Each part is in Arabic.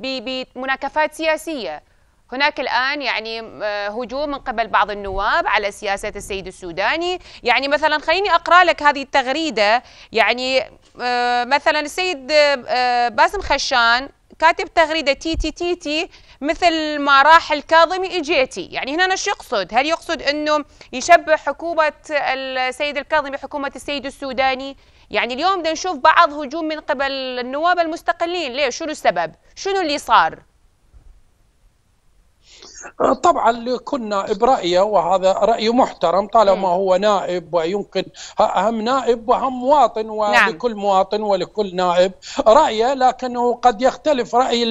بمناكفات سياسية هناك الآن يعني آه، هجوم من قبل بعض النواب على سياسة السيد السوداني يعني مثلا خليني أقرأ لك هذه التغريدة يعني آه، مثلا السيد آه، باسم خشان كاتب تغريده تيتي تيتي تي مثل ما راح الكاظمي اجيتي يعني هنا ايش يقصد هل يقصد انه يشبه حكومه السيد الكاظمي حكومه السيد السوداني يعني اليوم بدنا نشوف بعض هجوم من قبل النواب المستقلين ليه شنو السبب شنو اللي صار آه، طبعا كنا برأيه وهذا رأي محترم طالما نعم. هو نائب ويمكن أهم نائب وأهم مواطن ولكل نعم. مواطن ولكل نائب رأيه لكنه قد يختلف رأي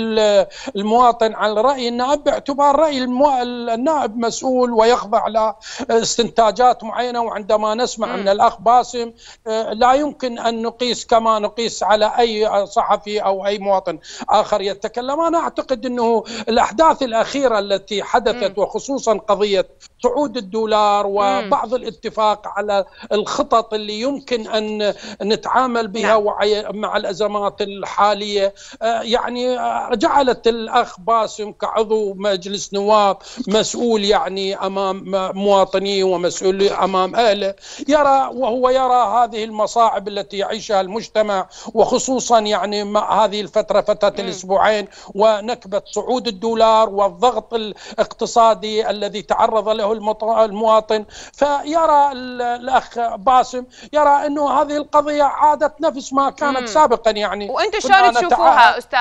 المواطن عن رأي النائب باعتبار رأي النائب مسؤول ويخضع لاستنتاجات معينة وعندما نسمع من الأخ باسم آه، لا يمكن أن نقيس كما نقيس على أي صحفي أو أي مواطن آخر يتكلم أنا أعتقد أنه الأحداث الأخيرة التي حدثت وخصوصا قضيه صعود الدولار وبعض الاتفاق على الخطط اللي يمكن ان نتعامل بها نعم. مع الازمات الحاليه آه، يعني آه، جعلت الاخ باسم كعضو مجلس نواب مسؤول يعني امام مواطنيه ومسؤول امام اهله يرى وهو يرى هذه المصاعب التي يعيشها المجتمع وخصوصا يعني مع هذه الفتره فتره الاسبوعين ونكبه صعود الدولار والضغط الاقتصادي الذي تعرض له يواجهه المواطن فيرى الاخ باسم يرى انه هذه القضيه عادت نفس ما كانت مم. سابقا يعني وانتم شلون تشوفوها استاذ